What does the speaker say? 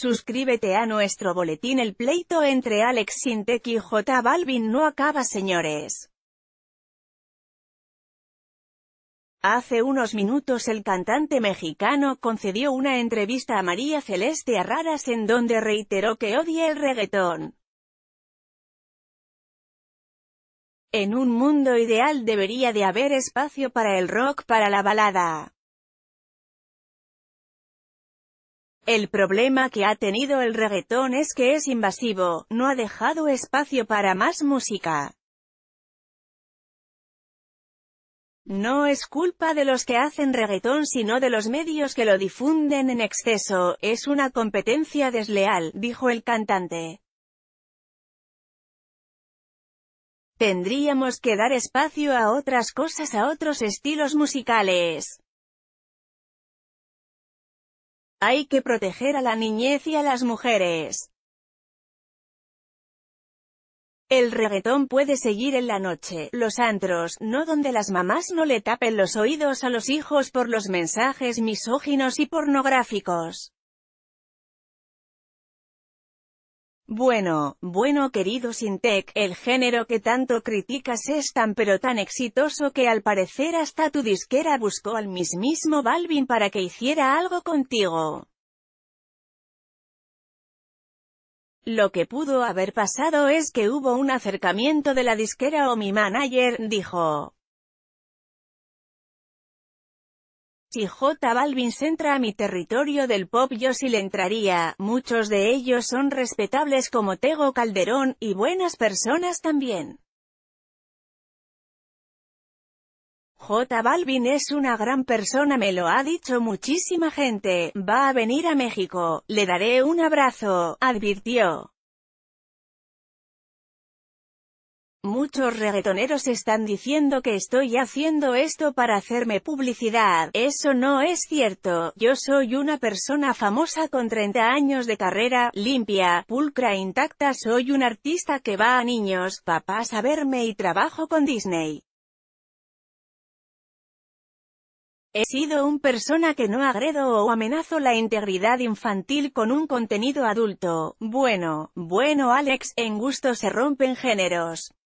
Suscríbete a nuestro boletín El pleito entre Alex Sintek y J Balvin no acaba señores. Hace unos minutos el cantante mexicano concedió una entrevista a María Celeste Raras en donde reiteró que odia el reggaetón. En un mundo ideal debería de haber espacio para el rock para la balada. El problema que ha tenido el reggaetón es que es invasivo, no ha dejado espacio para más música. No es culpa de los que hacen reggaetón sino de los medios que lo difunden en exceso, es una competencia desleal, dijo el cantante. Tendríamos que dar espacio a otras cosas, a otros estilos musicales. Hay que proteger a la niñez y a las mujeres. El reggaetón puede seguir en la noche, los antros, no donde las mamás no le tapen los oídos a los hijos por los mensajes misóginos y pornográficos. Bueno, bueno querido Sintec, el género que tanto criticas es tan pero tan exitoso que al parecer hasta tu disquera buscó al mismísimo Balvin para que hiciera algo contigo. Lo que pudo haber pasado es que hubo un acercamiento de la disquera o mi manager, dijo. Si J Balvin entra a mi territorio del pop yo sí le entraría, muchos de ellos son respetables como Tego Calderón, y buenas personas también. J Balvin es una gran persona me lo ha dicho muchísima gente, va a venir a México, le daré un abrazo, advirtió. Muchos reggaetoneros están diciendo que estoy haciendo esto para hacerme publicidad. Eso no es cierto. Yo soy una persona famosa con 30 años de carrera, limpia, pulcra intacta. Soy un artista que va a niños, papás a verme y trabajo con Disney. He sido un persona que no agredo o amenazo la integridad infantil con un contenido adulto. Bueno, bueno Alex, en gusto se rompen géneros.